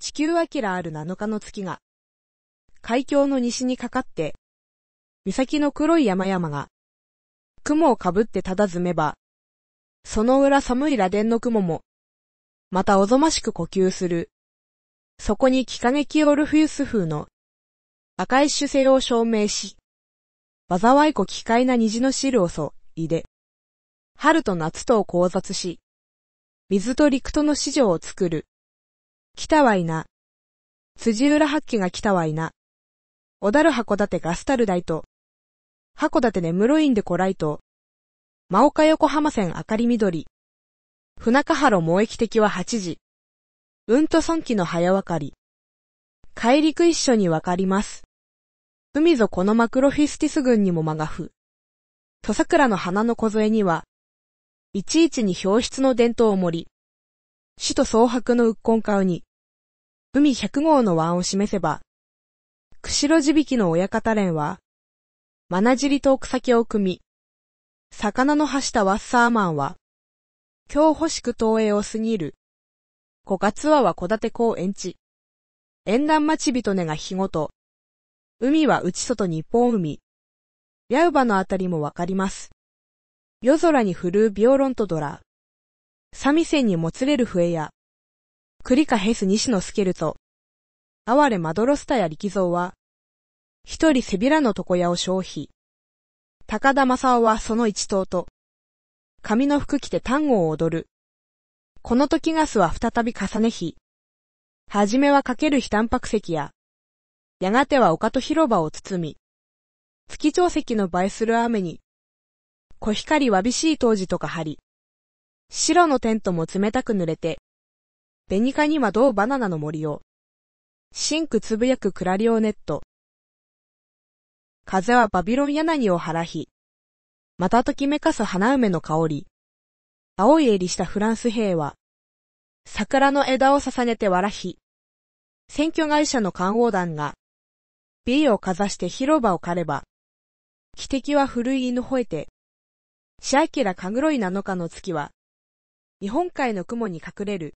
地球アキラある7日の月が、海峡の西にかかって、岬の黒い山々が、雲をかぶってただずめば、その裏寒い螺鈿の雲も、またおぞましく呼吸する。そこに木陰キオルフィウス風の赤い主星を証明し、災い子奇怪な虹の汁をそ、いで。春と夏とを交雑し、水と陸との市場を作る。来たわいな。辻浦八鬼が来たわいな。小樽函館ガスタル大と。函館根室院でこらいと。真岡横浜線明かり緑。船かはろ萌駅的は8時。うんと損気の早わかり。海陸一緒にわかります。海ぞこのマクロフィスティス群にもまがふ。と桜の花の小添には、いちいちに表出の伝統を盛り。死と蒼白の鬱根顔に。海百号の湾を示せば、釧路地引きの親方連は、まなじりと奥先を組み、魚の端したワッサーマンは、今日欲しく東映を過ぎる。小月はは小立公園地。沿岸町人根が日ごと。海は内外日本海。ウ馬のあたりもわかります。夜空に降るうビオロンとドラ。三味線にもつれる笛や、クリカヘス西のスケルト。哀れまどろすたや力蔵は、一人背びらの床屋を消費。高田正夫はその一頭と、髪の服着て単語を踊る。この時ガスは再び重ね日。はじめはかける非淡白石や、やがては丘と広場を包み、月長石の映えする雨に、小光わびしい当時とか張り、白のテントも冷たく濡れて、ベニカにはどうバナナの森を。シンクつぶやくクラリオネット。風はバビロン柳をらひ。またときめかす花梅の香り。青い襟したフランス兵は、桜の枝を重ねてわらひ。選挙会社の官王団が、B をかざして広場を狩れば、汽笛は古い犬吠えて、シャイキラかぐろい7日の月は、日本海の雲に隠れる。